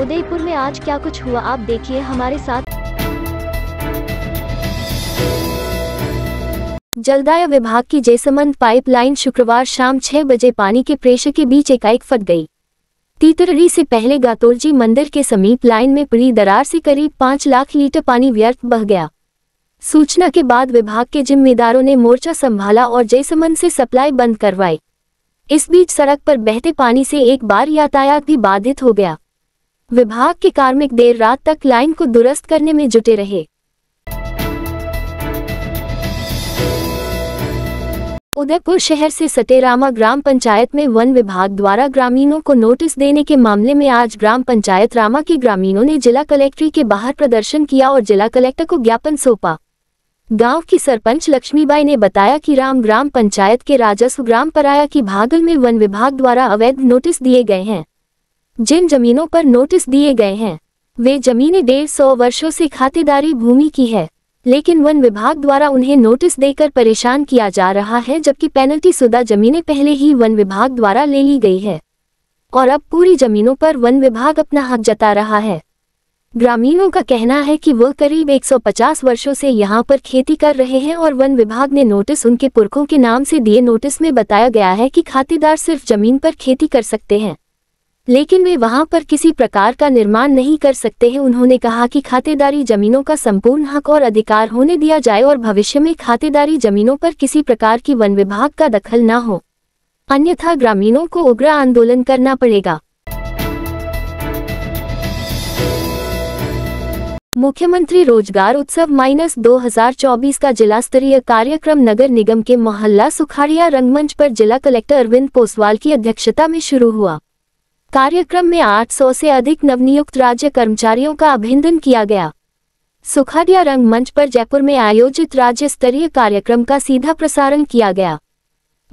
उदयपुर में आज क्या कुछ हुआ आप देखिए हमारे साथ जलदाय विभाग की जयसमंद पाइपलाइन शुक्रवार शाम 6 बजे पानी के प्रेशर के बीच एकाएक फट गई तीतरड़ी से पहले गातोलजी मंदिर के समीप लाइन में पड़ी दरार से करीब पांच लाख लीटर पानी व्यर्थ बह गया सूचना के बाद विभाग के जिम्मेदारों ने मोर्चा संभाला और जयसमंद से सप्लाई बंद करवाई इस बीच सड़क पर बहते पानी से एक बार यातायात भी बाधित हो गया विभाग के कार्मिक देर रात तक लाइन को दुरुस्त करने में जुटे रहे उदयपुर शहर से सटेरामा ग्राम पंचायत में वन विभाग द्वारा ग्रामीणों को नोटिस देने के मामले में आज ग्राम पंचायत रामा के ग्रामीणों ने जिला कलेक्ट्री के बाहर प्रदर्शन किया और जिला कलेक्टर को ज्ञापन सौंपा गांव की सरपंच लक्ष्मीबाई ने बताया कि राम ग्राम पंचायत के राजस्व ग्राम पराया की भागल में वन विभाग द्वारा अवैध नोटिस दिए गए हैं जिन जमीनों पर नोटिस दिए गए हैं वे जमीनें डेढ़ सौ वर्षों से खातेदारी भूमि की है लेकिन वन विभाग द्वारा उन्हें नोटिस देकर परेशान किया जा रहा है जबकि पेनल्टी शुदा जमीनें पहले ही वन विभाग द्वारा ले ली गई है और अब पूरी जमीनों पर वन विभाग अपना हक जता रहा है ग्रामीणों का कहना है कि वह करीब 150 वर्षों से यहां पर खेती कर रहे हैं और वन विभाग ने नोटिस उनके पुरखों के नाम से दिए नोटिस में बताया गया है कि खातेदार सिर्फ जमीन पर खेती कर सकते हैं लेकिन वे वहां पर किसी प्रकार का निर्माण नहीं कर सकते हैं उन्होंने कहा कि खातेदारी जमीनों का संपूर्ण हक और अधिकार होने दिया जाए और भविष्य में खातेदारी जमीनों पर किसी प्रकार की वन विभाग का दखल न हो अन्यथा ग्रामीणों को उग्र आंदोलन करना पड़ेगा मुख्यमंत्री रोजगार उत्सव माइनस 2024 का जिला स्तरीय कार्यक्रम नगर निगम के मोहल्ला सुखाड़िया रंगमंच पर जिला कलेक्टर अरविंद पोसवाल की अध्यक्षता में शुरू हुआ कार्यक्रम में 800 से अधिक नवनियुक्त राज्य कर्मचारियों का अभिनंदन किया गया सुखाडिया रंगमंच पर जयपुर में आयोजित राज्य स्तरीय कार्यक्रम का सीधा प्रसारण किया गया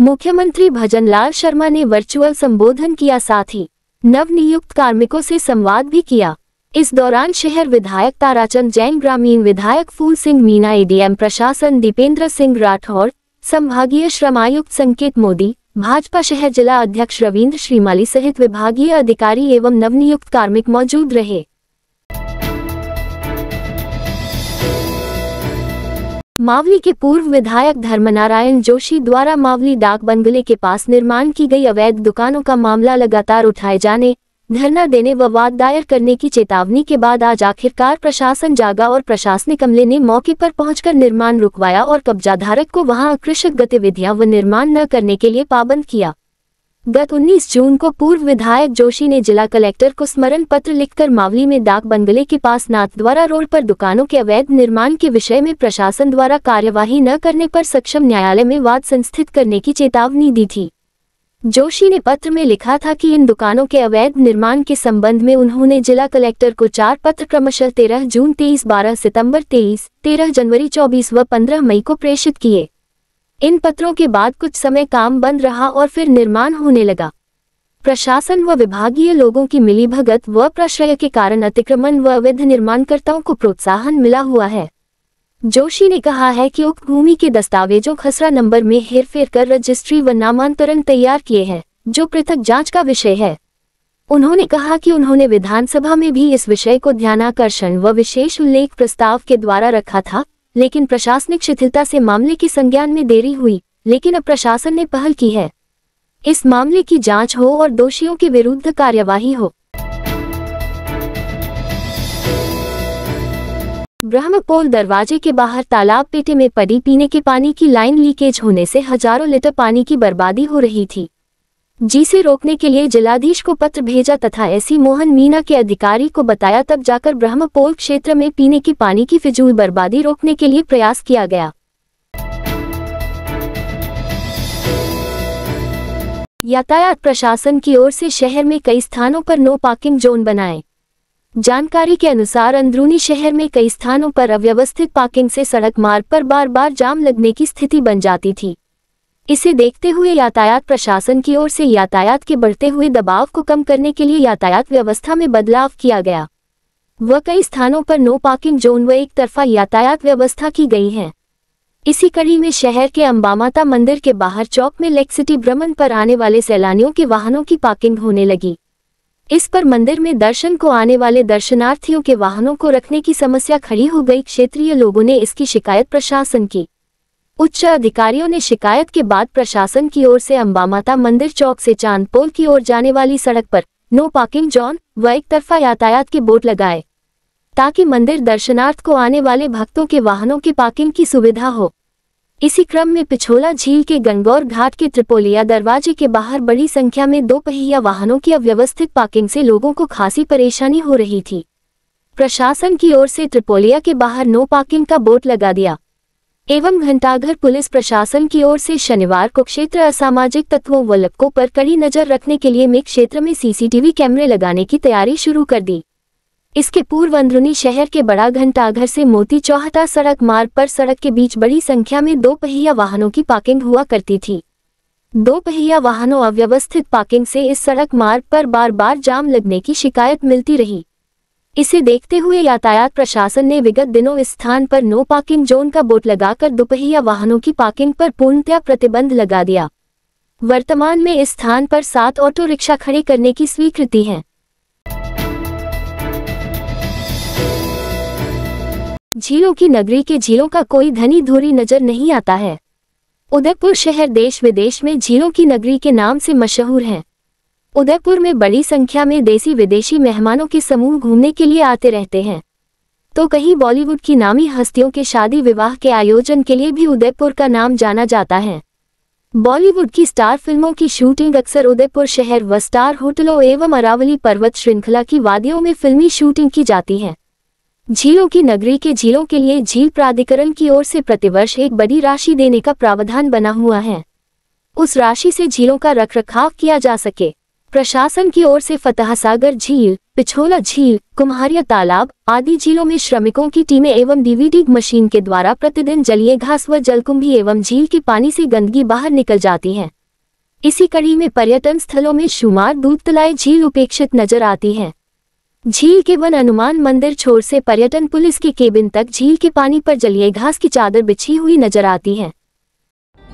मुख्यमंत्री लाल शर्मा ने वर्चुअल संबोधन किया साथ ही नवनियुक्त कार्मिकों से संवाद भी किया इस दौरान शहर विधायक ताराचंद जैन ग्रामीण विधायक फूल सिंह मीना एडीएम प्रशासन दीपेंद्र सिंह राठौर संभागीय श्रम आयुक्त संकेत मोदी भाजपा शहर जिला अध्यक्ष रविन्द्र श्रीमाली सहित विभागीय अधिकारी एवं नवनियुक्त कार्मिक मौजूद रहे मावली के पूर्व विधायक धर्मनारायण जोशी द्वारा मावली डाक बंगले के पास निर्माण की गई अवैध दुकानों का मामला लगातार उठाए जाने धरना देने व वाद दायर करने की चेतावनी के बाद आज आखिरकार प्रशासन जागा और प्रशासनिक अमले ने मौके पर पहुंचकर निर्माण रुकवाया और कब्जा धारक को वहां आकृषक गतिविधियां व निर्माण न करने के लिए पाबंद किया गत 19 जून को पूर्व विधायक जोशी ने जिला कलेक्टर को स्मरण पत्र लिखकर मावली में डाक बंगले के पास नाथद्वारा रोड पर दुकानों के अवैध निर्माण के विषय में प्रशासन द्वारा कार्यवाही न करने पर सक्षम न्यायालय में वाद संस्थित करने की चेतावनी दी थी जोशी ने पत्र में लिखा था कि इन दुकानों के अवैध निर्माण के संबंध में उन्होंने जिला कलेक्टर को चार पत्र क्रमशः तेरह जून तेईस बारह सितंबर तेईस तेरह जनवरी चौबीस व पंद्रह मई को प्रेषित किए इन पत्रों के बाद कुछ समय काम बंद रहा और फिर निर्माण होने लगा प्रशासन व विभागीय लोगों की मिलीभगत व प्रश्रय के कारण अतिक्रमण व अवैध निर्माणकर्ताओं को प्रोत्साहन मिला हुआ है जोशी ने कहा है कि उक्त भूमि के दस्तावेजों खसरा नंबर में हेरफेर कर रजिस्ट्री व नामांतरण तैयार किए हैं जो पृथक जांच का विषय है उन्होंने कहा कि उन्होंने विधानसभा में भी इस विषय को ध्यानाकर्षण व विशेष उल्लेख प्रस्ताव के द्वारा रखा था लेकिन प्रशासनिक शिथिलता से मामले की संज्ञान में देरी हुई लेकिन अब प्रशासन ने पहल की है इस मामले की जांच हो और दोषियों के विरुद्ध कार्यवाही हो ब्रह्मपोल दरवाजे के बाहर तालाब पेटे में पड़ी पीने के पानी की लाइन लीकेज होने से हजारों लीटर पानी की बर्बादी हो रही थी जिसे रोकने के लिए जिलाधीश को पत्र भेजा तथा ऐसी मोहन मीना के अधिकारी को बताया तब जाकर ब्रह्मपोल क्षेत्र में पीने के पानी की फिजूल बर्बादी रोकने के लिए प्रयास किया गया यातायात प्रशासन की ओर से शहर में कई स्थानों पर नो पार्किंग जोन बनाए जानकारी के अनुसार अंदरूनी शहर में कई स्थानों पर अव्यवस्थित पार्किंग से सड़क मार्ग पर बार बार जाम लगने की स्थिति बन जाती थी इसे देखते हुए यातायात प्रशासन की ओर से यातायात के बढ़ते हुए दबाव को कम करने के लिए यातायात व्यवस्था में बदलाव किया गया व कई स्थानों पर नो पार्किंग जोन व एक तरफा यातायात व्यवस्था की गई है इसी कड़ी में शहर के अम्बामाता मंदिर के बाहर चौक में लेक सिटी भ्रमण पर आने वाले सैलानियों के वाहनों की पार्किंग होने लगी इस पर मंदिर में दर्शन को आने वाले दर्शनार्थियों के वाहनों को रखने की समस्या खड़ी हो गई क्षेत्रीय लोगों ने इसकी शिकायत प्रशासन की उच्च अधिकारियों ने शिकायत के बाद प्रशासन की ओर से अम्बामाता मंदिर चौक से चांदपोल की ओर जाने वाली सड़क पर नो पार्किंग जॉन व एक तरफा यातायात के बोर्ड लगाए ताकि मंदिर दर्शनार्थ को आने वाले भक्तों के वाहनों की पार्किंग की सुविधा हो इसी क्रम में पिछोला झील के गंगौर घाट के त्रिपोलिया दरवाजे के बाहर बड़ी संख्या में दो पहिया वाहनों की अव्यवस्थित पार्किंग से लोगों को खासी परेशानी हो रही थी प्रशासन की ओर से त्रिपोलिया के बाहर नो पार्किंग का बोर्ड लगा दिया एवं घंटाघर पुलिस प्रशासन की ओर से शनिवार को क्षेत्र असामाजिक तत्वों व लपकों पर कड़ी नजर रखने के लिए मेघ क्षेत्र में सीसीटीवी कैमरे लगाने की तैयारी शुरू कर दी इसके पूर्व अंदरूनी शहर के बड़ा घंटाघर से मोती चौहता सड़क मार्ग पर सड़क के बीच बड़ी संख्या में दो पहिया वाहनों की पार्किंग हुआ करती थी दो पहिया वाहनों अव्यवस्थित पार्किंग से इस सड़क मार्ग पर बार बार जाम लगने की शिकायत मिलती रही इसे देखते हुए यातायात प्रशासन ने विगत दिनों इस स्थान पर नो पार्किंग जोन का बोर्ड लगाकर दोपहिया वाहनों की पार्किंग पर पूर्णतया प्रतिबंध लगा दिया वर्तमान में इस स्थान पर सात ऑटो रिक्शा खड़े करने की स्वीकृति है झीलों की नगरी के झीलों का कोई धनी धूरी नजर नहीं आता है उदयपुर शहर देश विदेश में झीलों की नगरी के नाम से मशहूर है उदयपुर में बड़ी संख्या में देसी विदेशी मेहमानों के समूह घूमने के लिए आते रहते हैं तो कहीं बॉलीवुड की नामी हस्तियों के शादी विवाह के आयोजन के लिए भी उदयपुर का नाम जाना जाता है बॉलीवुड की स्टार फिल्मों की शूटिंग अक्सर उदयपुर शहर व स्टार होटलों एवं अरावली पर्वत श्रृंखला की वादियों में फिल्मी शूटिंग की जाती है झीलों की नगरी के झीलों के लिए झील प्राधिकरण की ओर से प्रतिवर्ष एक बड़ी राशि देने का प्रावधान बना हुआ है उस राशि से झीलों का रखरखाव किया जा सके प्रशासन की ओर से सागर झील पिछोला झील कुम्हारिया तालाब आदि झीलों में श्रमिकों की टीमें एवं डीवीडी मशीन के द्वारा प्रतिदिन जलीय घास व जलकुंभी एवं झील के पानी से गंदगी बाहर निकल जाती है इसी कड़ी में पर्यटन स्थलों में शुमार दूध तलाए झील उपेक्षित नजर आती है झील के वन अनुमान मंदिर छोर से पर्यटन पुलिस की केबिन तक झील के पानी पर जलिए घास की चादर बिछी हुई नजर आती है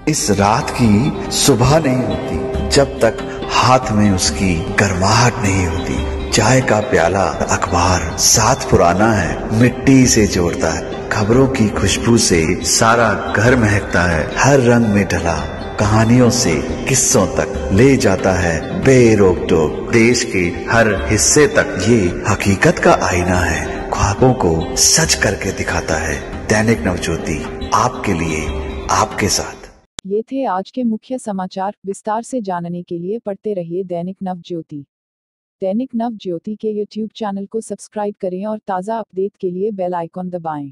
इस रात की सुबह नहीं होती जब तक हाथ में उसकी गर्माहट नहीं होती चाय का प्याला अखबार साथ पुराना है मिट्टी से जोड़ता है खबरों की खुशबू से सारा घर महकता है हर रंग में ढला कहानियों से किस्सों तक ले जाता है बेरोक टोक देश के हर हिस्से तक ये हकीकत का आईना है ख्वाबों को सच करके दिखाता है दैनिक नवज्योति आपके लिए आपके साथ ये थे आज के मुख्य समाचार विस्तार से जानने के लिए पढ़ते रहिए दैनिक नवज्योति दैनिक नवज्योति के यूट्यूब चैनल को सब्सक्राइब करें और ताज़ा अपडेट के लिए बेल आइकॉन दबाएं